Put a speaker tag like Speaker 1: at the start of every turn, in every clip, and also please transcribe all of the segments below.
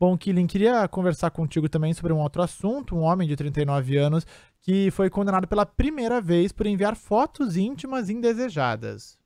Speaker 1: Bom, Killing, queria conversar contigo também sobre um outro assunto. Um homem de 39 anos que foi condenado pela primeira vez por enviar fotos íntimas indesejadas.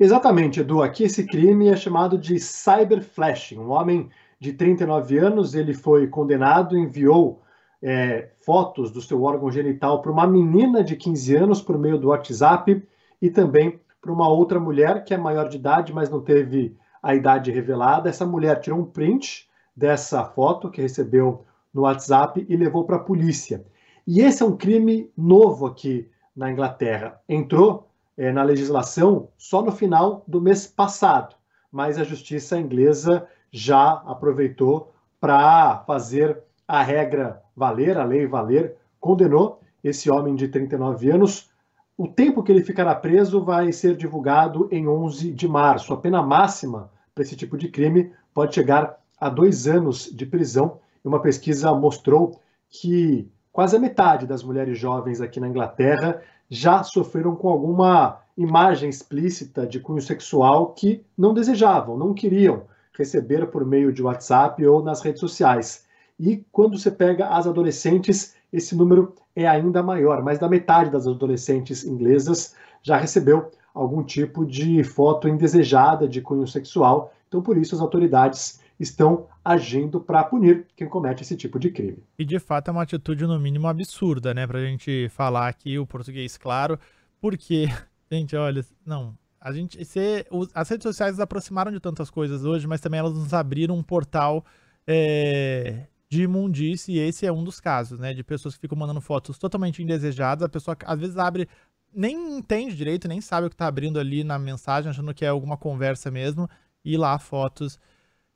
Speaker 2: Exatamente, Edu. Aqui esse crime é chamado de cyberflashing. Um homem de 39 anos, ele foi condenado, enviou é, fotos do seu órgão genital para uma menina de 15 anos por meio do WhatsApp e também para uma outra mulher que é maior de idade, mas não teve a idade revelada. Essa mulher tirou um print dessa foto que recebeu no WhatsApp e levou para a polícia. E esse é um crime novo aqui na Inglaterra. Entrou é, na legislação só no final do mês passado, mas a justiça inglesa já aproveitou para fazer a regra valer, a lei valer, condenou esse homem de 39 anos. O tempo que ele ficará preso vai ser divulgado em 11 de março. A pena máxima para esse tipo de crime pode chegar a dois anos de prisão. E uma pesquisa mostrou que quase a metade das mulheres jovens aqui na Inglaterra já sofreram com alguma imagem explícita de cunho sexual que não desejavam, não queriam receber por meio de WhatsApp ou nas redes sociais. E quando você pega as adolescentes, esse número é ainda maior. Mais da metade das adolescentes inglesas já recebeu algum tipo de foto indesejada de cunho sexual. Então, por isso, as autoridades estão agindo para punir quem comete esse tipo de crime.
Speaker 1: E de fato é uma atitude no mínimo absurda, né, para a gente falar aqui o português claro, porque gente, olha, não, a gente se, é as redes sociais nos aproximaram de tantas coisas hoje, mas também elas nos abriram um portal é, de imundice, e esse é um dos casos, né? De pessoas que ficam mandando fotos totalmente indesejadas. A pessoa às vezes abre, nem entende direito, nem sabe o que tá abrindo ali na mensagem, achando que é alguma conversa mesmo, e lá fotos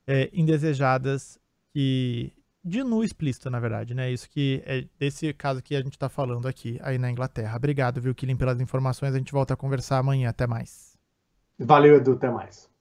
Speaker 1: é, indesejadas que de nu explícito, na verdade, né? Isso que é desse caso que a gente está falando aqui aí na Inglaterra. Obrigado, viu, Killing, pelas informações. A gente volta a conversar amanhã. Até mais.
Speaker 2: Valeu, Edu. Até mais.